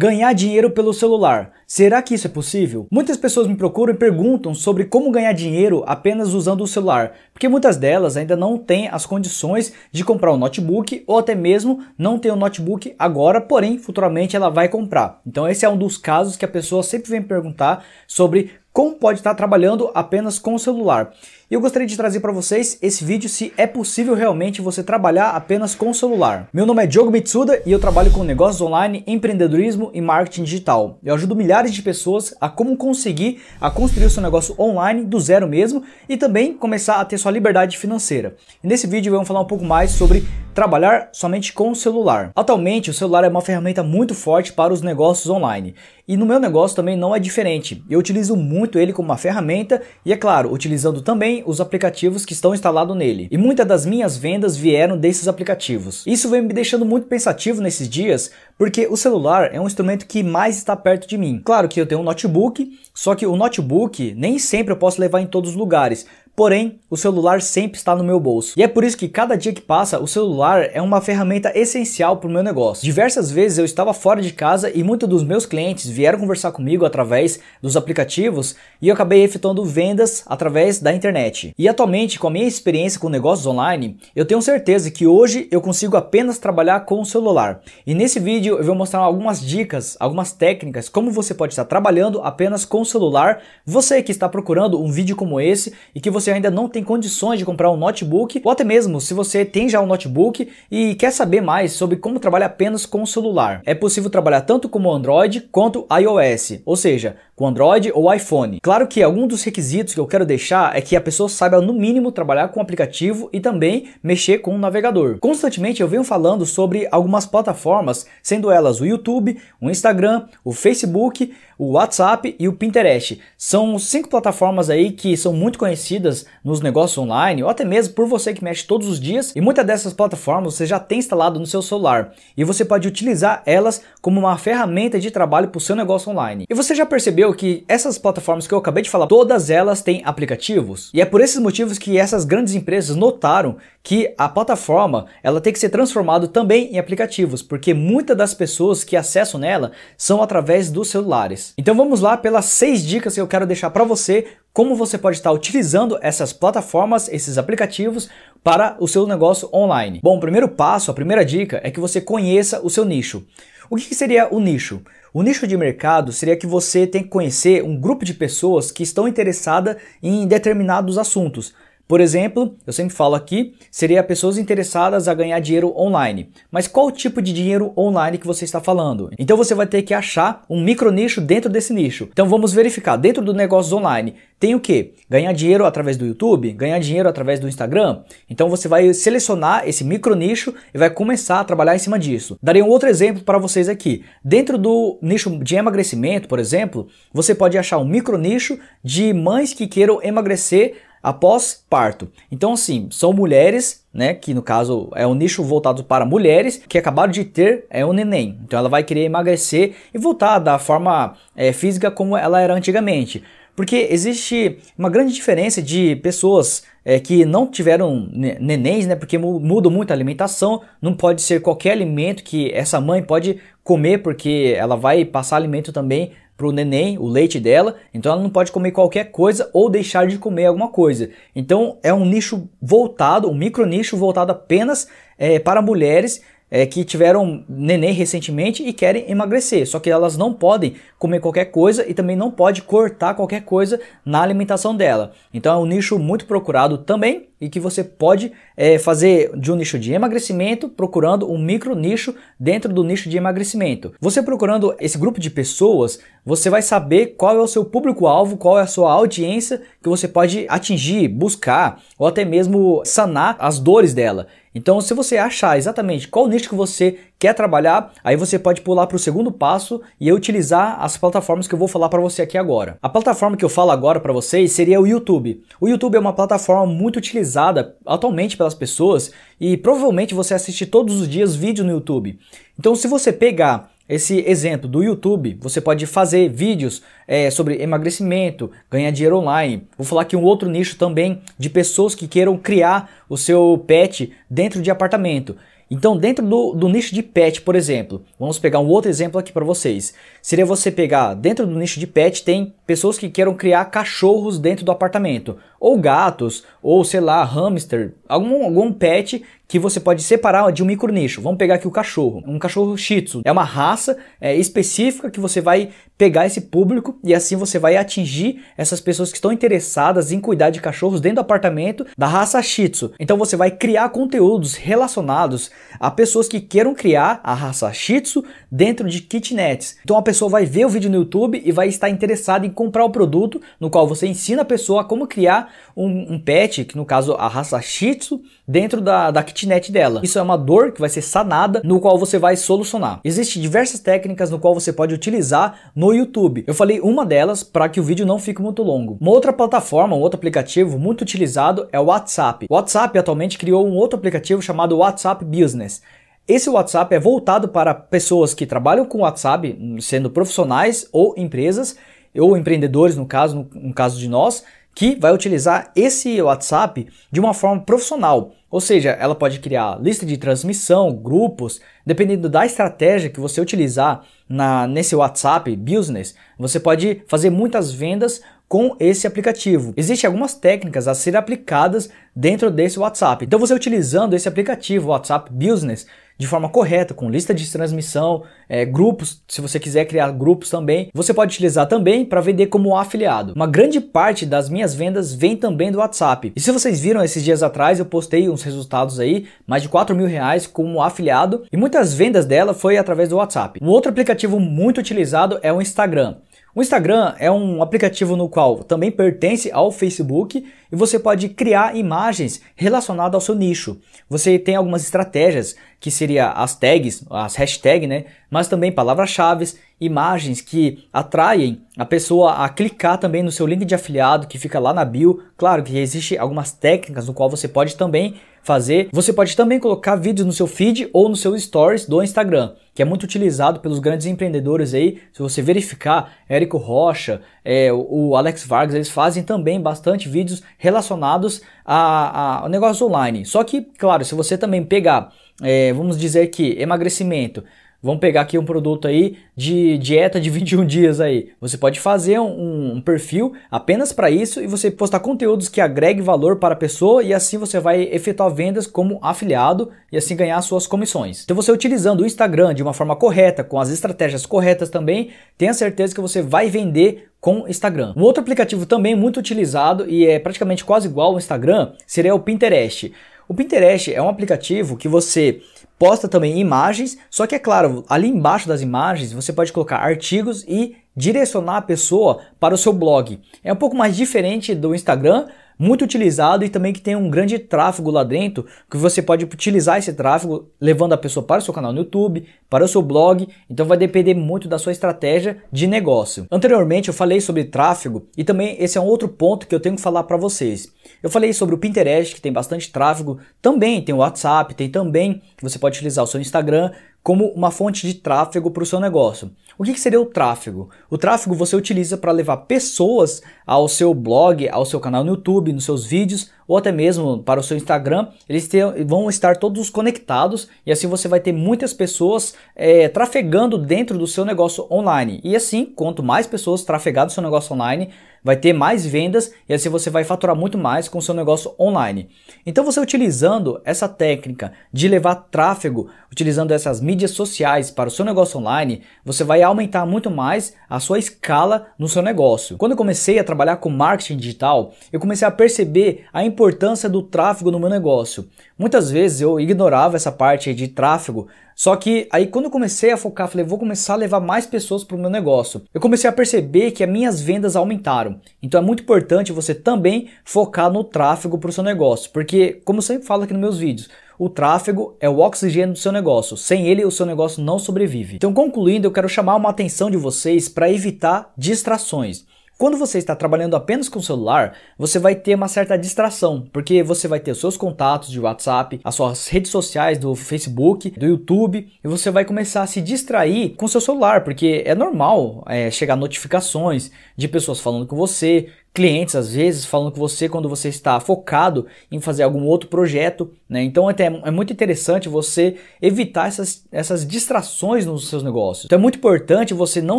Ganhar dinheiro pelo celular. Será que isso é possível? Muitas pessoas me procuram e perguntam sobre como ganhar dinheiro apenas usando o celular, porque muitas delas ainda não têm as condições de comprar um notebook ou até mesmo não tem um notebook agora, porém futuramente ela vai comprar. Então esse é um dos casos que a pessoa sempre vem perguntar sobre como pode estar trabalhando apenas com o celular. E eu gostaria de trazer para vocês esse vídeo se é possível realmente você trabalhar apenas com o celular. Meu nome é Diogo Mitsuda e eu trabalho com negócios online, empreendedorismo e marketing digital. Eu ajudo milhares de pessoas a como conseguir a construir o seu negócio online do zero mesmo e também começar a ter sua liberdade financeira. E nesse vídeo vamos falar um pouco mais sobre trabalhar somente com o celular. Atualmente, o celular é uma ferramenta muito forte para os negócios online. E no meu negócio também não é diferente. Eu utilizo muito ele como uma ferramenta e é claro, utilizando também os aplicativos que estão instalados nele. E muitas das minhas vendas vieram desses aplicativos. Isso vem me deixando muito pensativo nesses dias, porque o celular é um instrumento que mais está perto de mim. Claro que eu tenho um notebook, só que o notebook nem sempre eu posso levar em todos os lugares, Porém, o celular sempre está no meu bolso. E é por isso que cada dia que passa, o celular é uma ferramenta essencial para o meu negócio. Diversas vezes eu estava fora de casa e muitos dos meus clientes vieram conversar comigo através dos aplicativos e eu acabei efetuando vendas através da internet. E atualmente, com a minha experiência com negócios online, eu tenho certeza que hoje eu consigo apenas trabalhar com o celular. E nesse vídeo eu vou mostrar algumas dicas, algumas técnicas, como você pode estar trabalhando apenas com o celular. Você que está procurando um vídeo como esse e que você você ainda não tem condições de comprar um notebook, ou até mesmo se você tem já um notebook e quer saber mais sobre como trabalhar apenas com o celular. É possível trabalhar tanto como Android quanto iOS, ou seja, com Android ou iPhone. Claro que algum dos requisitos que eu quero deixar é que a pessoa saiba no mínimo trabalhar com o aplicativo e também mexer com o navegador. Constantemente eu venho falando sobre algumas plataformas, sendo elas o YouTube, o Instagram, o Facebook, o WhatsApp e o Pinterest. São cinco plataformas aí que são muito conhecidas nos negócios online, ou até mesmo por você que mexe todos os dias, e muitas dessas plataformas você já tem instalado no seu celular, e você pode utilizar elas como uma ferramenta de trabalho para o seu negócio online. E você já percebeu que essas plataformas que eu acabei de falar, todas elas têm aplicativos? E é por esses motivos que essas grandes empresas notaram que a plataforma ela tem que ser transformada também em aplicativos, porque muitas das pessoas que acessam nela são através dos celulares. Então vamos lá pelas seis dicas que eu quero deixar para você como você pode estar utilizando essas plataformas, esses aplicativos para o seu negócio online. Bom, o primeiro passo, a primeira dica é que você conheça o seu nicho. O que seria o nicho? O nicho de mercado seria que você tem que conhecer um grupo de pessoas que estão interessadas em determinados assuntos. Por exemplo, eu sempre falo aqui, seria pessoas interessadas a ganhar dinheiro online. Mas qual tipo de dinheiro online que você está falando? Então você vai ter que achar um micro nicho dentro desse nicho. Então vamos verificar, dentro do negócio online, tem o que? Ganhar dinheiro através do YouTube, ganhar dinheiro através do Instagram. Então você vai selecionar esse micro nicho e vai começar a trabalhar em cima disso. Darei um outro exemplo para vocês aqui. Dentro do nicho de emagrecimento, por exemplo, você pode achar um micro nicho de mães que queiram emagrecer após parto. Então, assim, são mulheres, né? Que no caso é um nicho voltado para mulheres que acabaram de ter é um neném. Então, ela vai querer emagrecer e voltar da forma é, física como ela era antigamente. Porque existe uma grande diferença de pessoas é, que não tiveram nenéns, né? Porque muda muito a alimentação, não pode ser qualquer alimento que essa mãe pode comer, porque ela vai passar alimento também para o neném, o leite dela, então ela não pode comer qualquer coisa ou deixar de comer alguma coisa. Então é um nicho voltado, um micro nicho voltado apenas é, para mulheres é, que tiveram neném recentemente e querem emagrecer. Só que elas não podem comer qualquer coisa e também não pode cortar qualquer coisa na alimentação dela. Então é um nicho muito procurado também e que você pode é, fazer de um nicho de emagrecimento procurando um micro nicho dentro do nicho de emagrecimento. Você procurando esse grupo de pessoas, você vai saber qual é o seu público-alvo, qual é a sua audiência que você pode atingir, buscar ou até mesmo sanar as dores dela. Então, se você achar exatamente qual nicho que você quer trabalhar, aí você pode pular para o segundo passo e utilizar as plataformas que eu vou falar para você aqui agora. A plataforma que eu falo agora para vocês seria o YouTube. O YouTube é uma plataforma muito utilizada atualmente pelas pessoas e provavelmente você assiste todos os dias vídeos no YouTube. Então, se você pegar esse exemplo do YouTube, você pode fazer vídeos é, sobre emagrecimento, ganhar dinheiro online. Vou falar aqui um outro nicho também de pessoas que queiram criar o seu pet dentro de apartamento. Então, dentro do, do nicho de pet, por exemplo, vamos pegar um outro exemplo aqui para vocês. Seria você pegar, dentro do nicho de pet, tem pessoas que queiram criar cachorros dentro do apartamento ou gatos, ou sei lá, hamster, algum, algum pet que você pode separar de um micro nicho. Vamos pegar aqui o cachorro, um cachorro shih tzu. É uma raça é, específica que você vai pegar esse público e assim você vai atingir essas pessoas que estão interessadas em cuidar de cachorros dentro do apartamento da raça shih tzu. Então você vai criar conteúdos relacionados a pessoas que queiram criar a raça shih tzu dentro de kitnets. Então a pessoa vai ver o vídeo no YouTube e vai estar interessada em comprar o produto no qual você ensina a pessoa como criar um, um pet, que no caso a raça Shih Tzu, dentro da, da kitnet dela. Isso é uma dor que vai ser sanada, no qual você vai solucionar. Existem diversas técnicas no qual você pode utilizar no YouTube. Eu falei uma delas para que o vídeo não fique muito longo. Uma outra plataforma, um outro aplicativo muito utilizado é o WhatsApp. O WhatsApp atualmente criou um outro aplicativo chamado WhatsApp Business. Esse WhatsApp é voltado para pessoas que trabalham com WhatsApp, sendo profissionais ou empresas, ou empreendedores, no caso, no caso de nós, que vai utilizar esse WhatsApp de uma forma profissional. Ou seja, ela pode criar lista de transmissão, grupos, dependendo da estratégia que você utilizar na, nesse WhatsApp Business, você pode fazer muitas vendas com esse aplicativo. Existem algumas técnicas a ser aplicadas dentro desse WhatsApp. Então, você utilizando esse aplicativo WhatsApp Business de forma correta, com lista de transmissão, é, grupos, se você quiser criar grupos também, você pode utilizar também para vender como afiliado. Uma grande parte das minhas vendas vem também do WhatsApp. E se vocês viram esses dias atrás, eu postei um alguns resultados aí, mais de 4 mil reais como afiliado e muitas vendas dela foi através do WhatsApp. Um outro aplicativo muito utilizado é o Instagram. O Instagram é um aplicativo no qual também pertence ao Facebook e você pode criar imagens relacionadas ao seu nicho. Você tem algumas estratégias que seria as tags, as hashtags, né? Mas também palavras-chave imagens que atraem a pessoa a clicar também no seu link de afiliado que fica lá na bio. Claro que existe algumas técnicas no qual você pode também fazer. Você pode também colocar vídeos no seu feed ou no seu stories do Instagram, que é muito utilizado pelos grandes empreendedores aí. Se você verificar, Érico Rocha, é, o Alex Vargas, eles fazem também bastante vídeos relacionados a, a, a negócio online. Só que, claro, se você também pegar, é, vamos dizer que emagrecimento, Vamos pegar aqui um produto aí de dieta de 21 dias aí. Você pode fazer um, um perfil apenas para isso e você postar conteúdos que agregue valor para a pessoa e assim você vai efetuar vendas como afiliado e assim ganhar suas comissões. Então você utilizando o Instagram de uma forma correta, com as estratégias corretas também, tenha certeza que você vai vender com Instagram. Um outro aplicativo também muito utilizado e é praticamente quase igual ao Instagram seria o Pinterest. O Pinterest é um aplicativo que você posta também imagens, só que é claro, ali embaixo das imagens você pode colocar artigos e direcionar a pessoa para o seu blog. É um pouco mais diferente do Instagram, muito utilizado e também que tem um grande tráfego lá dentro, que você pode utilizar esse tráfego levando a pessoa para o seu canal no YouTube, para o seu blog, então vai depender muito da sua estratégia de negócio. Anteriormente eu falei sobre tráfego e também esse é um outro ponto que eu tenho que falar para vocês. Eu falei sobre o Pinterest, que tem bastante tráfego, também tem o WhatsApp, tem também, você pode utilizar o seu Instagram, como uma fonte de tráfego para o seu negócio. O que, que seria o tráfego? O tráfego você utiliza para levar pessoas ao seu blog, ao seu canal no YouTube, nos seus vídeos ou até mesmo para o seu Instagram. Eles vão estar todos conectados e assim você vai ter muitas pessoas é, trafegando dentro do seu negócio online. E assim, quanto mais pessoas trafegar do seu negócio online, vai ter mais vendas e assim você vai faturar muito mais com o seu negócio online. Então você utilizando essa técnica de levar tráfego, utilizando essas mídias sociais para o seu negócio online, você vai aumentar muito mais a sua escala no seu negócio. Quando eu comecei a trabalhar com marketing digital, eu comecei a perceber a importância do tráfego no meu negócio. Muitas vezes eu ignorava essa parte de tráfego, só que aí quando eu comecei a focar, falei, vou começar a levar mais pessoas para o meu negócio. Eu comecei a perceber que as minhas vendas aumentaram. Então é muito importante você também focar no tráfego para o seu negócio. Porque, como eu sempre falo aqui nos meus vídeos, o tráfego é o oxigênio do seu negócio. Sem ele, o seu negócio não sobrevive. Então, concluindo, eu quero chamar uma atenção de vocês para evitar distrações. Quando você está trabalhando apenas com o celular, você vai ter uma certa distração, porque você vai ter os seus contatos de WhatsApp, as suas redes sociais do Facebook, do YouTube, e você vai começar a se distrair com o seu celular, porque é normal é, chegar notificações de pessoas falando com você, clientes às vezes falando com você quando você está focado em fazer algum outro projeto, né? Então é, é muito interessante você evitar essas, essas distrações nos seus negócios. Então é muito importante você não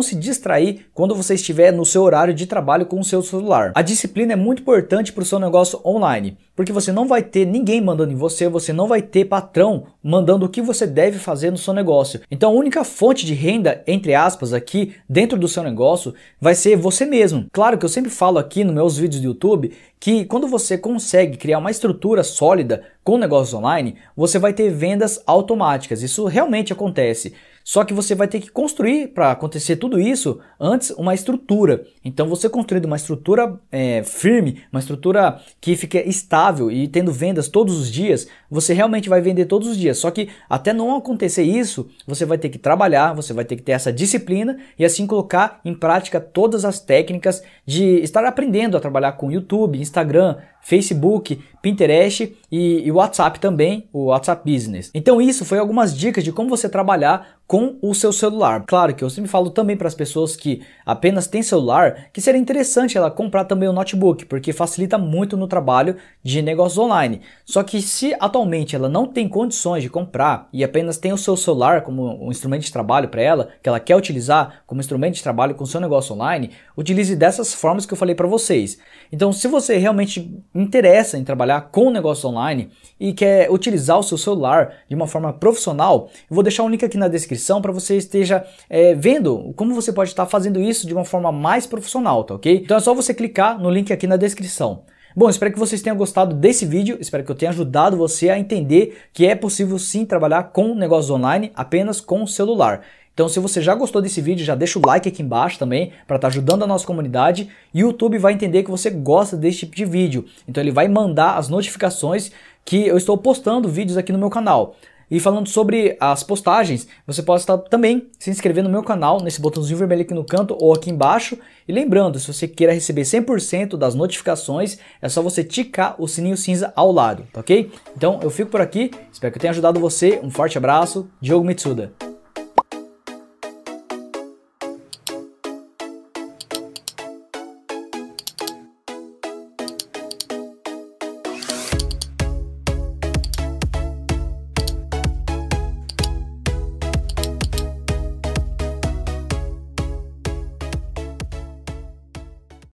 se distrair quando você estiver no seu horário de trabalho com o seu celular. A disciplina é muito importante para o seu negócio online porque você não vai ter ninguém mandando em você, você não vai ter patrão mandando o que você deve fazer no seu negócio. Então a única fonte de renda, entre aspas, aqui dentro do seu negócio vai ser você mesmo. Claro que eu sempre falo aqui nos meus vídeos do YouTube que quando você consegue criar uma estrutura sólida com negócios online, você vai ter vendas automáticas. Isso realmente acontece. Só que você vai ter que construir para acontecer tudo isso antes uma estrutura. Então você construindo uma estrutura é, firme, uma estrutura que fique estável e tendo vendas todos os dias, você realmente vai vender todos os dias. Só que até não acontecer isso, você vai ter que trabalhar, você vai ter que ter essa disciplina e assim colocar em prática todas as técnicas de estar aprendendo a trabalhar com YouTube, Instagram, Facebook, Pinterest e, e WhatsApp também, o WhatsApp Business. Então isso foi algumas dicas de como você trabalhar com o seu celular. Claro que eu sempre falo também para as pessoas que apenas têm celular que seria interessante ela comprar também o um notebook, porque facilita muito no trabalho de negócios online. Só que se atualmente ela não tem condições de comprar e apenas tem o seu celular como um instrumento de trabalho para ela, que ela quer utilizar como instrumento de trabalho com o seu negócio online, utilize dessas formas que eu falei para vocês. Então, se você realmente interessa em trabalhar com negócios online e quer utilizar o seu celular de uma forma profissional, eu vou deixar um link aqui na descrição para você esteja é, vendo como você pode estar tá fazendo isso de uma forma mais profissional, tá ok? Então é só você clicar no link aqui na descrição. Bom, espero que vocês tenham gostado desse vídeo, espero que eu tenha ajudado você a entender que é possível sim trabalhar com negócios online apenas com o celular. Então, se você já gostou desse vídeo, já deixa o like aqui embaixo também para estar tá ajudando a nossa comunidade. E o YouTube vai entender que você gosta desse tipo de vídeo. Então, ele vai mandar as notificações que eu estou postando vídeos aqui no meu canal. E falando sobre as postagens, você pode estar também se inscrever no meu canal, nesse botãozinho vermelho aqui no canto ou aqui embaixo. E lembrando, se você queira receber 100% das notificações, é só você ticar o sininho cinza ao lado, tá ok? Então eu fico por aqui, espero que eu tenha ajudado você. Um forte abraço, Diogo Mitsuda.